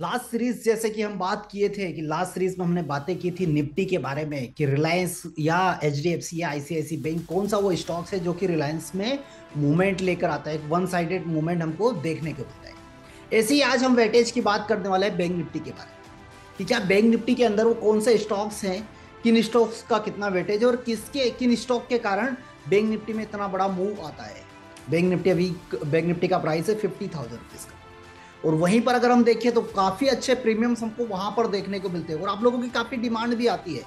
Last series जैसे कि हम बात किए थे कि लास्ट सीरीज में हमने बातें की थी निफ्टी के बारे में कि रिलायंस या एच डी एफ सी या आईसीआईसी बैंक कौन सा वो स्टॉक्स है जो कि रिलायंस में मूवमेंट लेकर आता है एक वन साइडेड मूवमेंट हमको देखने को मिलता है ऐसे ही आज हम वेटेज की बात करने वाले हैं बैंक निफ्टी के बारे में कि क्या बैंक निफ्टी के अंदर वो कौन से स्टॉक्स हैं किन स्टॉक्स का कितना वेटेज और किसके किन स्टॉक के कारण बैंक निफ्टी में इतना बड़ा मूव आता है बैंक निफ्टी अभी बैंक निफ्टी का प्राइस है फिफ्टी थाउजेंड रुपीज़ का और वहीं पर अगर हम देखें तो काफ़ी अच्छे प्रीमियम्स हमको वहाँ पर देखने को मिलते हैं और आप लोगों की काफ़ी डिमांड भी आती है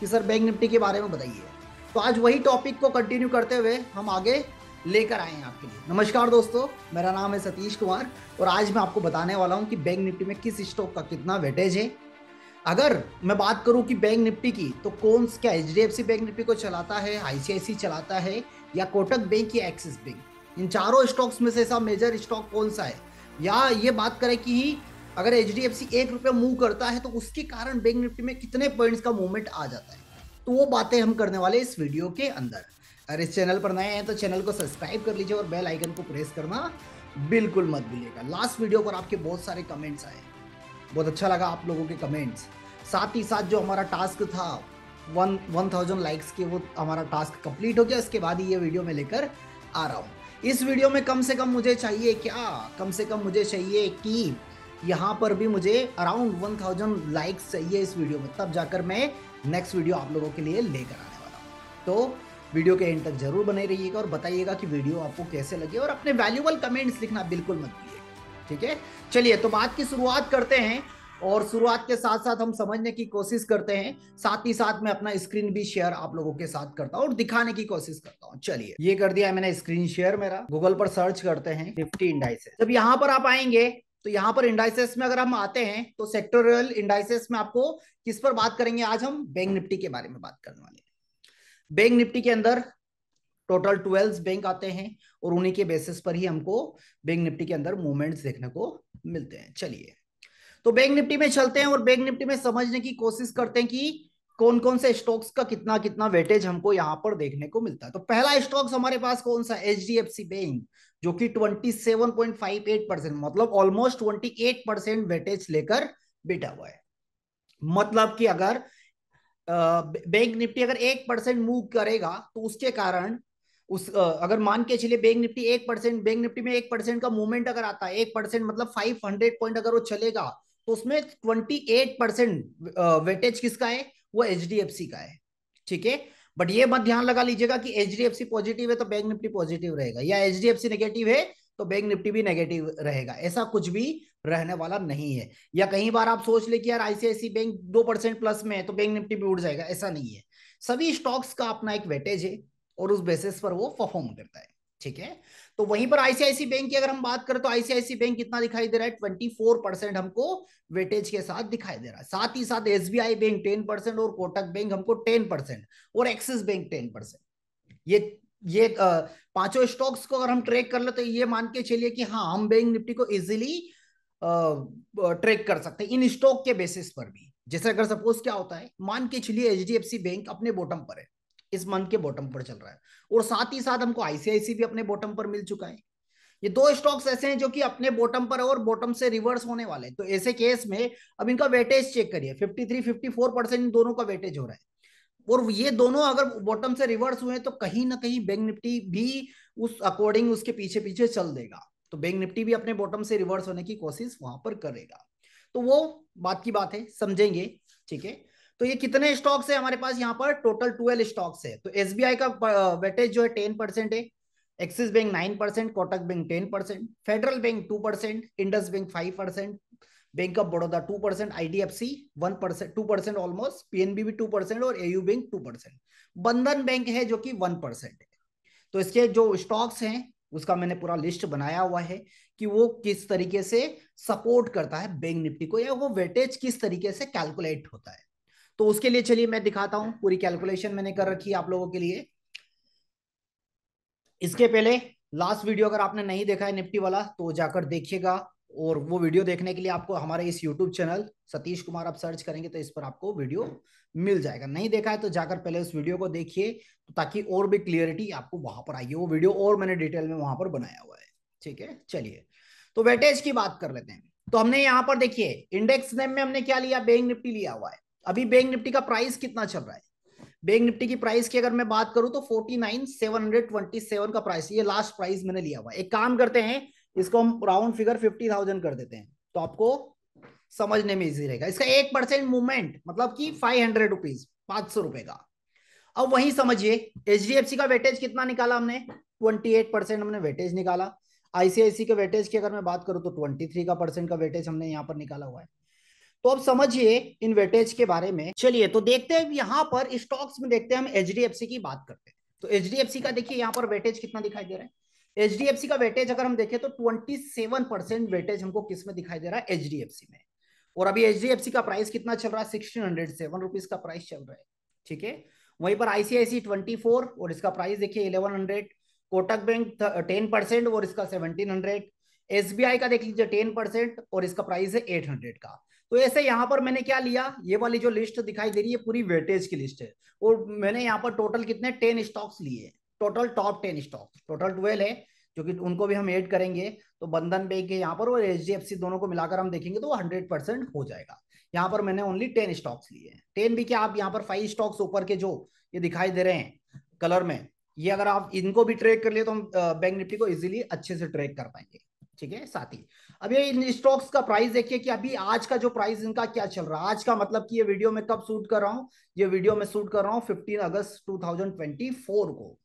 कि सर बैंक निफ्टी के बारे में बताइए तो आज वही टॉपिक को कंटिन्यू करते हुए हम आगे लेकर आए हैं आपके लिए नमस्कार दोस्तों मेरा नाम है सतीश कुमार और आज मैं आपको बताने वाला हूँ कि बैंक निफ्टी में किस स्टॉक का कितना वेटेज है अगर मैं बात करूं कि बैंक निफ्टी की तो कौन क्या एच बैंक निफ्टी को चलाता है आईसीआईसी चलाता है या कोटक बैंक या एक्सिस बैंक इन चारों स्टॉक्स में से ऐसा मेजर स्टॉक कौन सा है या ये बात करें कि अगर एच डी एफ सी एक रुपया मूव करता है तो उसके कारण बैंक निफ्टी में कितने पॉइंट्स का मूवमेंट आ जाता है तो वो बातें हम करने वाले इस वीडियो के अंदर अगर इस चैनल पर नए हैं तो चैनल को सब्सक्राइब कर लीजिए और बेल आइकन को प्रेस करना बिल्कुल मत भूलिएगा लास्ट वीडियो पर आपके बहुत सारे कमेंट्स आए बहुत अच्छा लगा आप लोगों के कमेंट्स साथ ही साथ जो हमारा टास्क था वन वन थाउजेंड लाइक्स के वो हमारा टास्क कंप्लीट हो गया इसके बाद ही ये वीडियो में लेकर आ रहा हूँ इस वीडियो में कम से कम मुझे चाहिए क्या कम से कम मुझे चाहिए कि यहाँ पर भी मुझे अराउंड वन थाउजेंड लाइक्स चाहिए इस वीडियो में तब जाकर मैं नेक्स्ट वीडियो आप लोगों के लिए लेकर आने वाला हूँ तो वीडियो के एंड तक जरूर बने रहिएगा और बताइएगा कि वीडियो आपको कैसे लगे और अपने वैल्यूबल कमेंट्स लिखना बिल्कुल मत भूलिए ठीक है चलिए तो बात की शुरुआत करते हैं और शुरुआत के साथ साथ हम समझने की कोशिश करते हैं साथ ही साथ मैं अपना स्क्रीन भी शेयर आप लोगों के साथ करता हूँ और दिखाने की कोशिश करता हूँ चलिए ये कर दिया मैंने स्क्रीन शेयर मेरा गूगल पर सर्च करते हैं निफ्टी इंडाइसेस जब यहाँ पर आप आएंगे तो यहाँ पर इंडाइसेस में अगर हम आते हैं तो सेक्टोरियल इंडाइसेस में आपको किस पर बात करेंगे आज हम बैंक निफ्टी के बारे में बात करने वाले बैंक निफ्टी के अंदर टोटल ट्वेल्व बैंक आते हैं और उन्हीं के बेसिस पर ही हमको बैंक निफ्टी के अंदर मूवमेंट्स देखने को मिलते हैं चलिए तो बैंक निफ्टी में चलते हैं और बैंक निफ्टी में समझने की कोशिश करते हैं कि कौन कौन से स्टॉक्स का कितना कितना वेटेज हमको यहाँ पर देखने को मिलता है तो पहला स्टॉक्स हमारे पास कौन सा H D F C bank जो कि 27.58 परसेंट मतलब ऑलमोस्ट 28 परसेंट वेटेज लेकर बैठा हुआ है मतलब कि अगर बैंक निफ्टी अगर एक परसेंट मूव करेगा तो उसके कारण उस अगर मान के चलिए बैंक निफ्टी एक परसेंट बैंक निफ्टी में एक परसेंट का मूवमेंट अगर आता है एक परसेंट मतलब फाइव हंड्रेड पॉइंट अगर वो चलेगा उसमें ट्वेंटी एट परसेंट वेटेज किसका है वो एच डी एफ सी का है ठीक है बट ये मत ध्यान लगा लीजिएगा कि H D F C positive है तो बैंक निफ्टी पॉजिटिव रहेगा या H D F C negative है तो बैंक निफ्टी भी नेगेटिव रहेगा ऐसा कुछ भी रहने वाला नहीं है या कहीं बार आप सोच ले कि यार आईसीआईसी बैंक दो परसेंट प्लस में है तो बैंक निफ्टी भी उड़ जाएगा ऐसा नहीं है सभी स्टॉक्स का अपना एक वेटेज है और उस बेसिस पर वो परफॉर्म करता है ठीक है तो वहीं पर आईसीआईसी बैंक की अगर हम बात करें तो आईसीआईसी बैंक कितना दिखाई दे रहा है ट्वेंटी फोर परसेंट हमको वेटेज के साथ दिखाई दे रहा है साथ ही साथ एसबीआई बैंक टेन परसेंट और कोटक बैंक हमको टेन परसेंट और एक्सिस बैंक टेन परसेंट ये ये पांचों स्टॉक्स को अगर हम ट्रेक कर ले तो ये मान के चलिए कि हाँ हम बैंक निफ्टी को इजिली ट्रेक कर सकते हैं इन स्टॉक के बेसिस पर भी जैसे अगर सपोज क्या होता है मान के चलिए एच बैंक अपने बॉटम पर है इस मंथ के बॉटम पर चल रहा है और साथ ही साथ हमको आईसीआईसी भी अपने बॉटम पर मिल चुका है ये दो स्टॉक्स ऐसे हैं जो कि अपने बॉटम पर और बॉटम से रिवर्स होने वाले हैं तो ऐसे केस में अब इनका वेटेज चेक करिए 53 54 परसेंट इन दोनों का वेटेज हो रहा है और ये दोनों अगर बॉटम से रिवर्स हुए तो कहीं ना कहीं बैंक निफ्टी भी उस अकॉर्डिंग उसके पीछे पीछे चल देगा तो बैंक निफ्टी भी अपने बॉटम से रिवर्स होने की कोशिश वहां पर करेगा तो वो बात की बात है समझेंगे ठीक है तो ये कितने स्टॉक्स है हमारे पास यहाँ पर टोटल ट्वेल्व स्टॉक्स है तो एस का वेटेज जो है टेन परसेंट है Axis bank nine percent Kotak bank ten percent Federal bank two percent Indus bank five percent bank of Baroda two percent I D F C one percent two percent almost PNB भी two percent और AU bank two percent Bandhan bank है जो कि one percent है तो इसके जो stocks हैं उसका मैंने पूरा लिस्ट बनाया हुआ है कि वो किस तरीके से सपोर्ट करता है बैंक निफ्टी को या वो वेटेज किस तरीके से कैलकुलेट होता है तो उसके लिए चलिए मैं दिखाता हूं पूरी कैलकुलेशन मैंने कर रखी है आप लोगों के लिए इसके पहले लास्ट वीडियो अगर आपने नहीं देखा है निफ्टी वाला तो जाकर देखिएगा और वो वीडियो देखने के लिए आपको हमारे इस यूट्यूब चैनल सतीश कुमार आप सर्च करेंगे तो इस पर आपको वीडियो मिल जाएगा नहीं देखा है तो जाकर पहले उस वीडियो को देखिए ताकि और भी क्लियरिटी आपको वहां पर आइए वो वीडियो और मैंने डिटेल में वहां पर बनाया हुआ है ठीक है चलिए तो वेटेज की बात कर लेते हैं तो हमने यहाँ पर देखिए इंडेक्स नेम में हमने क्या लिया बैंक निफ्टी लिया हुआ है अभी बैंक निफ्टी का प्राइस कितना चल रहा है बैंक निफ्टी की प्राइस की अगर मैं बात करूं तो 49,727 का प्राइस ये लास्ट प्राइस मैंने लिया हुआ एक काम करते हैं इसको हम राउंड फिगर 50,000 कर देते हैं तो आपको समझने में इजी रहेगा इसका एक परसेंट मूवमेंट मतलब कि फाइव हंड्रेड रुपीज पांच सौ रुपए का अब वही समझिए एच का वेटेज कितना निकाला हमने ट्वेंटी एट परसेंट हमने वेटेज निकाला आईसीआईसी के वेटेज की अगर मैं बात करूं तो ट्वेंटी थ्री का परसेंट का वेटेज हमने यहाँ पर निकाला हुआ है तो अब समझिए वेटेज के बारे में चलिए तो देखते हैं यहाँ पर स्टॉक्स में देखते हैं हम एच की बात करते हैं तो एच का देखिए यहाँ पर वेटेज कितना दिखाई दे रहा है एच का वेटेज अगर हम देखें तो सेवन परसेंट वेटेज हमको किस में दिखाई दे रहा है एच में और अभी एच का प्राइस कितना चल रहा है सिक्सटीन हंड्रेड सेवन रुपीज का प्राइस चल रहा है ठीक है वहीं पर आईसीआईसी ट्वेंटी फोर और इसका प्राइस देखिए eleven hundred Kotak bank ten percent और इसका सेवनटीन हंड्रेड आई का देख लीजिए टेन परसेंट और इसका प्राइस है एट हंड्रेड का तो ऐसे यहाँ पर मैंने क्या लिया ये वाली जो लिस्ट दिखाई दे रही है पूरी वेटेज की लिस्ट है और मैंने यहाँ पर टोटल कितने टेन स्टॉक्स लिए total top ten stocks total twelve है जो कि उनको भी हम ऐड करेंगे तो बंधन बैंक है यहाँ पर और एच दोनों को मिलाकर हम देखेंगे तो वो हंड्रेड परसेंट हो जाएगा यहाँ पर मैंने ओनली टेन स्टॉक्स लिए हैं टेन भी क्या आप यहाँ पर फाइव स्टॉक्स ऊपर के जो ये दिखाई दे रहे हैं कलर में ये अगर आप इनको भी ट्रेक कर लिए तो हम बैंक निफ्टी को इजिली अच्छे से ट्रेक कर पाएंगे ठीक है साथ ही अब ये इन स्टॉक्स का प्राइस देखिए कि अभी आज का जो प्राइस इनका क्या चल रहा है आज का मतलब कि ये वीडियो में कब शूट कर रहा हूं ये वीडियो में शूट कर रहा हूं फिफ्टीन अगस्त टू को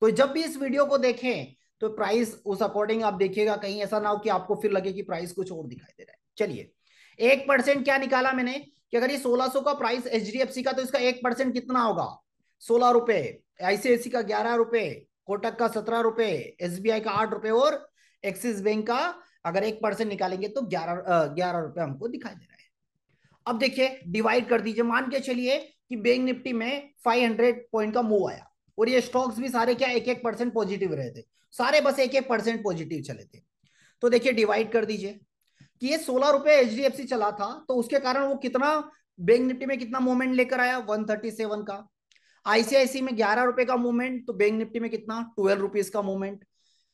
तो जब भी इस वीडियो को देखें तो प्राइस उस अकॉर्डिंग आप देखिएगा कहीं ऐसा ना हो कि आपको फिर लगे कि प्राइस कुछ और दिखाई दे रहा है चलिए एक परसेंट क्या निकाला मैंने कि अगर ये 1600 का प्राइस एच का तो इसका एक परसेंट कितना होगा सोलह रुपए आईसीआईसी का ग्यारह रुपए कोटक का सत्रह रुपए एसबीआई का आठ रुपए और एक्सिस बैंक का अगर एक परसेंट निकालेंगे तो ग्यारह ग्यारह रुपए हमको दिखाई दे रहा है अब देखिए डिवाइड कर दीजिए मान के चलिए कि बैंक निफ्टी में 500 पॉइंट का मूव आया और ये स्टॉक्स भी सारे क्या एक एक परसेंट पॉजिटिव रहे थे सारे बस एक एक परसेंट पॉजिटिव चले थे तो देखिए डिवाइड कर दीजिए कि ये सोलह रुपए एच चला था तो उसके कारण वो कितना बैंक निफ्टी में कितना मूवमेंट लेकर आया सेवन का आईसीआईसी में ग्यारह रुपए का मूवमेंट तो बैंक निफ्टी में कितना ट्वेल्व रुपीज का मूवमेंट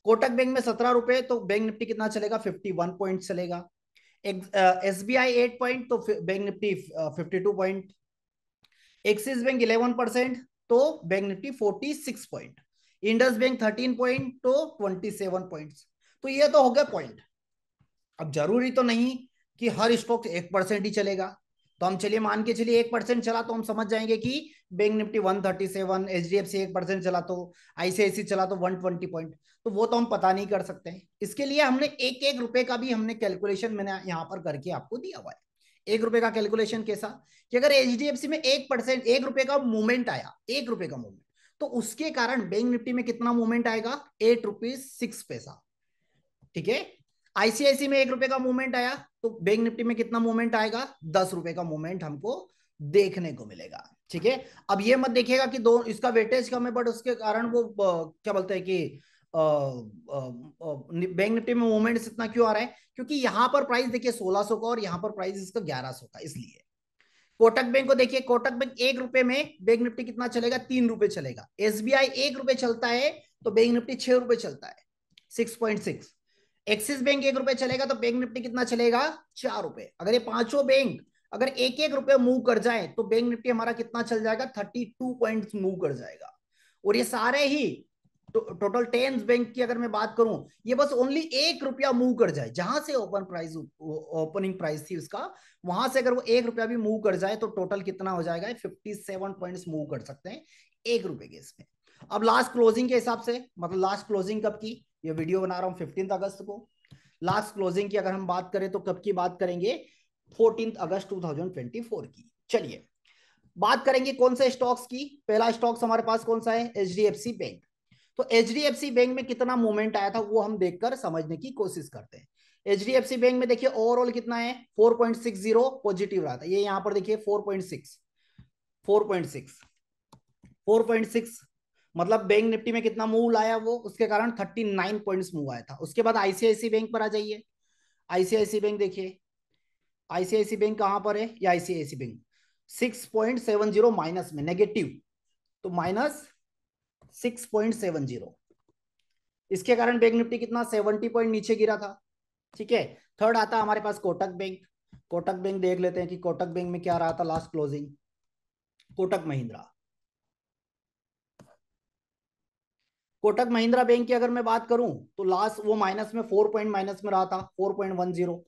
कोटक बैंक में सत्रह रुपए तो बैंक निफ्टी कितना चलेगा फिफ्टी वन पॉइंट चलेगा S B I eight point तो bank nifty fifty two point Axis bank eleven percent तो bank nifty forty six point Indus bank thirteen point तो ट्वेंटी सेवन पॉइंट तो ये तो हो गया पॉइंट अब जरूरी तो नहीं कि हर स्टॉक एक परसेंट ही चलेगा तो हम चलिए मान के चलिए एक परसेंट चला तो हम समझ जाएंगे कि बैंक निफ्टी 137 सी एक परसेंट चला तो आईसीआईसी चला तो 120 पॉइंट तो वो तो हम पता नहीं कर सकते हैं इसके लिए हमने एक एक रुपए का भी हमने कैलकुलेशन मैंने यहाँ पर करके आपको दिया हुआ है एक रुपए का कैलकुलेशन कैसा कि अगर एच डी एफ सी में एक परसेंट एक रुपए का मूवमेंट आया एक रुपए का मूवमेंट तो उसके कारण बैंक निफ्टी में कितना मूवमेंट आएगा एट रुपीज सिक्स पैसा ठीक है आईसीआईसी में एक रुपए का मूवमेंट आया तो बैंक निफ्टी में कितना मूवमेंट आएगा दस रुपए का मूवमेंट हमको देखने को मिलेगा ठीक है अब ये मत देखिएगा कि दो इसका वेटेज कम है बट उसके कारण वो क्या बोलते हैं कि बैंक निफ्टी में मूवमेंट इतना क्यों आ रहा है क्योंकि यहां पर प्राइस देखिए 1600 का और यहाँ पर प्राइस इसका ग्यारह का इसलिए कोटक बैंक को देखिए कोटक बैंक एक रुपए में बैंक निफ्टी कितना चलेगा तीन रुपए चलेगा एसबीआई एक रुपए चलता है तो बैंक निफ्टी छह रुपए चलता है six point six Axis bank एक रुपए चलेगा तो बैंक निफ्टी कितना चलेगा चार रुपए अगर ये पांचों बैंक अगर एक एक रुपया मूव कर जाए तो बैंक निफ्टी हमारा कितना चल जाएगा थर्टी टू पॉइंट मूव कर जाएगा और ये सारे ही तो, टोटल टेन बैंक की अगर मैं बात करूं ये बस ओनली एक रुपया मूव कर जाए जहां से ओपन प्राइस ओपनिंग प्राइस थी उसका वहां से अगर वो एक रुपया भी मूव कर जाए तो टोटल कितना हो जाएगा फिफ्टी सेवन पॉइंट मूव कर सकते हैं एक रुपए के इसमें अब लास्ट क्लोजिंग के हिसाब से मतलब लास्ट क्लोजिंग कब की ये वीडियो बना रहा हूँ फिफ्टीन अगस्त को लास्ट क्लोजिंग की अगर हम बात करें तो कब की बात करेंगे फोर्टीन अगस्त 2024 की चलिए बात करेंगे कौन से स्टॉक्स की पहला स्टॉक्स हमारे पास कौन सा है एच बैंक तो एच बैंक में कितना मूवमेंट आया था वो हम देखकर समझने की कोशिश करते हैं एच बैंक में देखिए ओवरऑल कितना है 4.60 पॉजिटिव रहा था ये यहाँ पर देखिए 4.6 4.6 4.6 मतलब बैंक निफ्टी में कितना मूव लाया वो उसके कारण 39 पॉइंट्स मूव आया था उसके बाद आईसीआईसी बैंक पर आ जाइए आईसीआईसी बैंक देखिए आईसीआईसी बैंक कहां पर है या ICICI bank six point seven zero minus में नेगेटिव तो minus six point seven zero इसके कारण बैंक निफ्टी कितना सेवेंटी पॉइंट नीचे गिरा था ठीक है थर्ड आता हमारे पास कोटक बैंक कोटक बैंक देख लेते हैं कि कोटक बैंक में क्या रहा था last closing Kotak Mahindra Kotak Mahindra bank की अगर मैं बात करूं तो लास्ट वो माइनस में फोर पॉइंट माइनस में रहा था four point one zero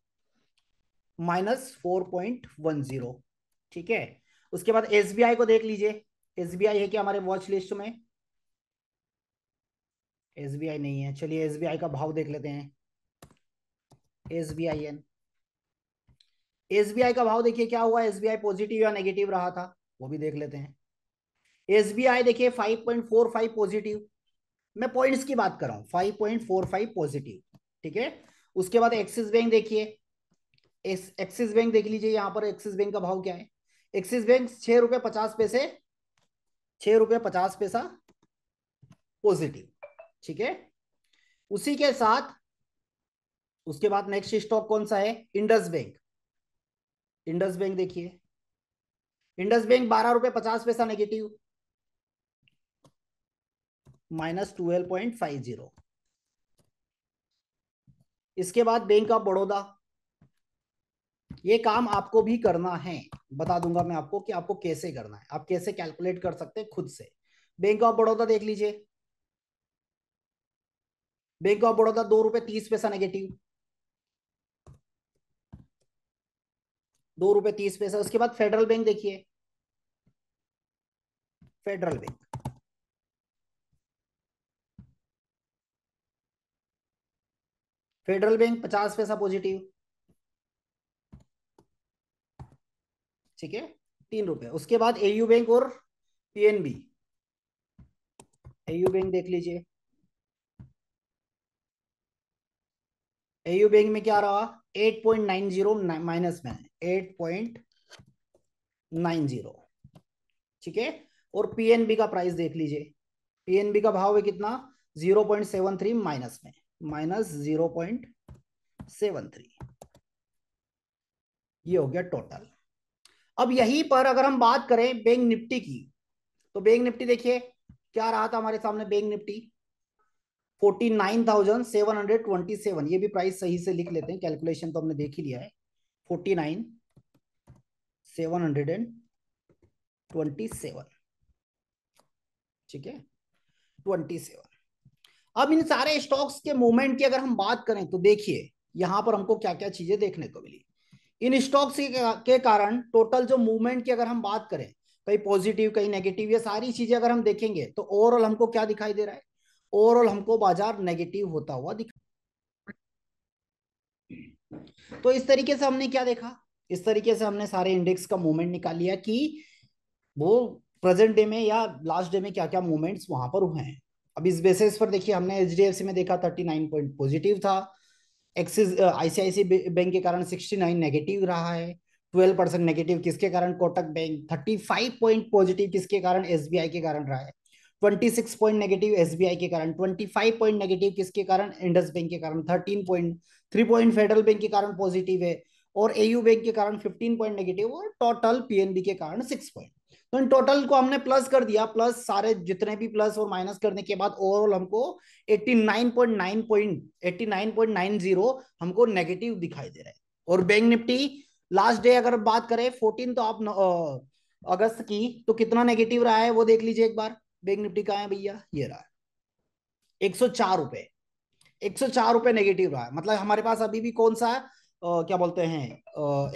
minus four point one zero ठीक है उसके बाद एसबीआई को देख लीजिए एसबीआई है क्या हमारे वॉच लिस्ट में एसबीआई नहीं है चलिए एसबीआई का भाव देख लेते हैं S B I N S B I का भाव देखिए क्या हुआ एस बी आई पॉजिटिव या नेगेटिव रहा था वो भी देख लेते हैं एस बी आई देखिए five point four five positive मैं पॉइंट्स की बात कर रहा हूँ five point four five positive ठीक है उसके बाद एक्सिस बैंक देखिए एक्सिस बैंक देख लीजिए यहाँ पर एक्सिस बैंक का भाव क्या है एक्सिस बैंक छह रुपए पचास पैसे छह रुपए पचास पैसा पॉजिटिव ठीक है उसी के साथ उसके बाद नेक्स्ट स्टॉक कौन सा है इंडस बैंक इंडस बैंक देखिए इंडस बैंक बारह रुपए पचास पैसा negative minus twelve point five zero इसके बाद बैंक ऑफ बड़ौदा ये काम आपको भी करना है बता दूंगा मैं आपको कि आपको कैसे करना है आप कैसे कैलकुलेट कर सकते हैं खुद से बैंक ऑफ बड़ौदा देख लीजिए बैंक ऑफ बड़ौदा दो रुपए तीस पैसा नेगेटिव दो रुपए तीस पैसा उसके बाद फेडरल बैंक देखिए फेडरल बैंक फेडरल बैंक पचास पैसा पॉजिटिव ठीक है तीन रुपए उसके बाद एयू बैंक और पीएनबी एयू बैंक देख लीजिए एयू बैंक में क्या रहा eight point nine zero minus में एट पॉइंट नाइन जीरो ठीक है और पीएनबी का प्राइस देख लीजिए पीएनबी का भाव है कितना zero point seven three minus में minus zero point seven three ये हो गया टोटल अब यहीं पर अगर हम बात करें बैंक निफ्टी की तो बैंक निफ्टी देखिए क्या रहा था हमारे सामने बैंक निफ्टी 49,727 ये भी प्राइस सही से लिख लेते हैं कैलकुलेशन तो हमने देख ही लिया है 49,727 ठीक है 27 अब इन सारे स्टॉक्स के मूवमेंट की अगर हम बात करें तो देखिए यहां पर हमको क्या क्या चीजें देखने को मिली इन स्टॉक्स के कारण टोटल जो मूवमेंट की अगर हम बात करें कहीं पॉजिटिव कहीं नेगेटिव ये सारी चीजें अगर हम देखेंगे तो ओवरऑल हमको क्या दिखाई दे रहा है ओवरऑल हमको बाजार नेगेटिव होता हुआ दिखा तो इस तरीके से हमने क्या देखा इस तरीके से हमने सारे इंडेक्स का मूवमेंट निकाल लिया कि वो प्रेजेंट डे में या लास्ट डे में क्या क्या मूवमेंट्स वहां पर हुए हैं अब इस बेसिस पर देखिए हमने एच में देखा थर्टी नाइन पॉइंट पॉजिटिव था एक्सिस आईसीआईसी बैंक के कारण 69 नेगेटिव रहा है 12 परसेंट नेगेटिव किसके कारण कोटक बैंक 35 पॉइंट पॉजिटिव किसके कारण एसबीआई के कारण रहा है 26 पॉइंट नेगेटिव एसबीआई के कारण 25 पॉइंट नेगेटिव किसके कारण इंडस बैंक के कारण 13 point three point Federal Bank के कारण पॉजिटिव है और एयू बैंक के कारण फिफ्टीन पॉइंट नेगेटिव और टोटल पीएनबी के कारण सिक्स पॉइंट तो इन टोटल को हमने प्लस कर दिया प्लस सारे जितने भी प्लस और माइनस करने के बाद ओवरऑल हमको 89.9 89.90 हमको नेगेटिव दिखाई दे रहा है और बैंक निफ्टी लास्ट डे अगर बात करें 14 तो आप अगस्त की तो कितना नेगेटिव रहा है वो देख लीजिए एक बार बैंक निफ्टी का है भैया ये रहा है एक सौ नेगेटिव रहा है मतलब हमारे पास अभी भी कौन सा है? क्या बोलते हैं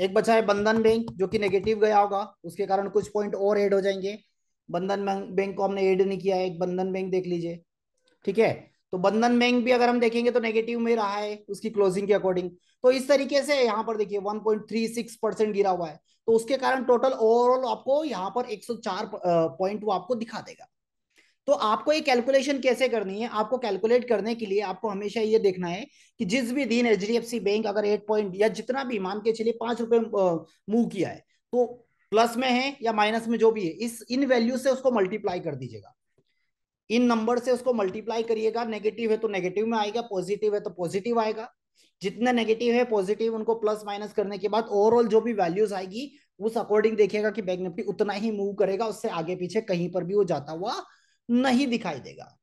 एक बचा है बंधन बैंक जो कि नेगेटिव गया होगा उसके कारण कुछ पॉइंट और एड हो जाएंगे बंधन बैंक को हमने एड नहीं किया है एक बंधन बैंक देख लीजिए ठीक है तो बंधन बैंक भी अगर हम देखेंगे तो नेगेटिव में रहा है उसकी क्लोजिंग के अकॉर्डिंग तो इस तरीके से यहाँ पर देखिए 1.36 परसेंट गिरा हुआ है तो उसके कारण टोटल ओवरऑल आपको यहाँ पर 104 पॉइंट वो आपको दिखा देगा तो आपको ये कैलकुलेशन कैसे करनी है आपको कैलकुलेट करने के लिए आपको हमेशा ये देखना है कि जिस भी दिन एच बैंक अगर एट पॉइंट या जितना भी मान के चलिए पांच रुपए मूव किया है तो प्लस में है या माइनस में जो भी है इस इन वैल्यू से उसको मल्टीप्लाई कर दीजिएगा इन नंबर से उसको मल्टीप्लाई करिएगा नेगेटिव है तो नेगेटिव में आएगा पॉजिटिव है तो पॉजिटिव आएगा जितना नेगेटिव है पॉजिटिव उनको प्लस माइनस करने के बाद ओवरऑल जो भी वैल्यूज आएगी उस अकॉर्डिंग देखिएगा कि बैंक निफ्टी उतना ही मूव करेगा उससे आगे पीछे कहीं पर भी वो जाता हुआ नहीं दिखाई देगा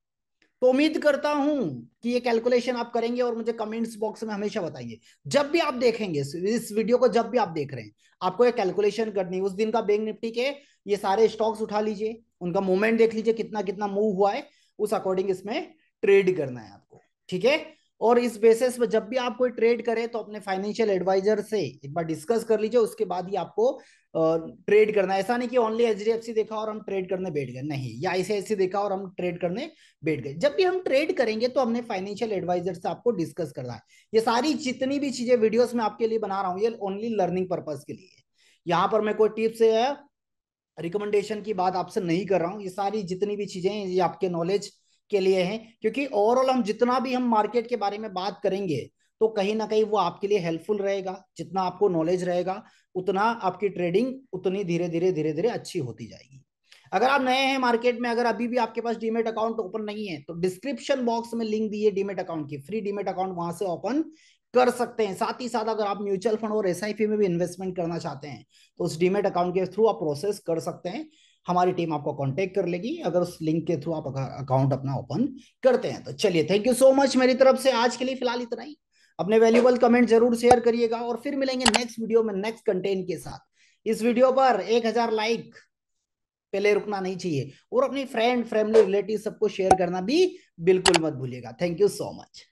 तो उम्मीद करता हूं कि ये कैलकुलेशन आप करेंगे और मुझे कमेंट्स बॉक्स में हमेशा बताइए जब भी आप देखेंगे इस वीडियो को जब भी आप देख रहे हैं आपको ये कैलकुलेशन करनी है उस दिन का बैंक निफ्टी के ये सारे स्टॉक्स उठा लीजिए उनका मूवमेंट देख लीजिए कितना कितना मूव हुआ है उस अकॉर्डिंग इसमें ट्रेड करना है आपको ठीक है और इस बेसिस पर जब भी आप कोई ट्रेड करें तो अपने फाइनेंशियल एडवाइजर से एक बार डिस्कस कर लीजिए उसके बाद ही आपको ट्रेड करना ऐसा नहीं कि ओनली एच देखा और हम ट्रेड करने बैठ गए नहीं या ऐसे देखा और हम ट्रेड करने बैठ गए जब भी हम ट्रेड करेंगे तो हमने फाइनेंशियल एडवाइजर से आपको डिस्कस करना है ये सारी जितनी भी चीजें वीडियोस में आपके लिए बना रहा हूँ ये ओनली लर्निंग पर्पज के लिए यहाँ पर मैं कोई टिप्स है रिकमेंडेशन की बात आपसे नहीं कर रहा हूँ ये सारी जितनी भी चीजें ये आपके नॉलेज के लिए है क्योंकि ओवरऑल हम जितना भी हम मार्केट के बारे में बात करेंगे तो कहीं ना कहीं वो आपके लिए हेल्पफुल रहेगा जितना आपको नॉलेज रहेगा उतना आपकी ट्रेडिंग उतनी धीरे धीरे धीरे धीरे अच्छी होती जाएगी अगर आप नए हैं मार्केट में अगर अभी भी आपके पास डीमेट अकाउंट ओपन नहीं है तो डिस्क्रिप्शन बॉक्स में लिंक दी है डीमेट अकाउंट की फ्री डीमेट अकाउंट वहां से ओपन कर सकते हैं साथ ही साथ अगर आप म्यूचुअल फंड और एस में भी इन्वेस्टमेंट करना चाहते हैं तो उस डीमेट अकाउंट के थ्रू आप प्रोसेस कर सकते हैं हमारी टीम आपको कांटेक्ट कर लेगी अगर उस लिंक के थ्रू आप अकाउंट अपना ओपन करते हैं तो चलिए थैंक यू सो मच मेरी तरफ से आज के लिए फिलहाल इतना ही अपने वैल्यूबल कमेंट जरूर शेयर करिएगा और फिर मिलेंगे नेक्स्ट वीडियो में नेक्स्ट कंटेंट के साथ इस वीडियो पर एक हजार लाइक पहले रुकना नहीं चाहिए और अपनी फ्रेंड फैमिली रिलेटिव सबको शेयर करना भी बिल्कुल मत भूलिएगा थैंक यू सो मच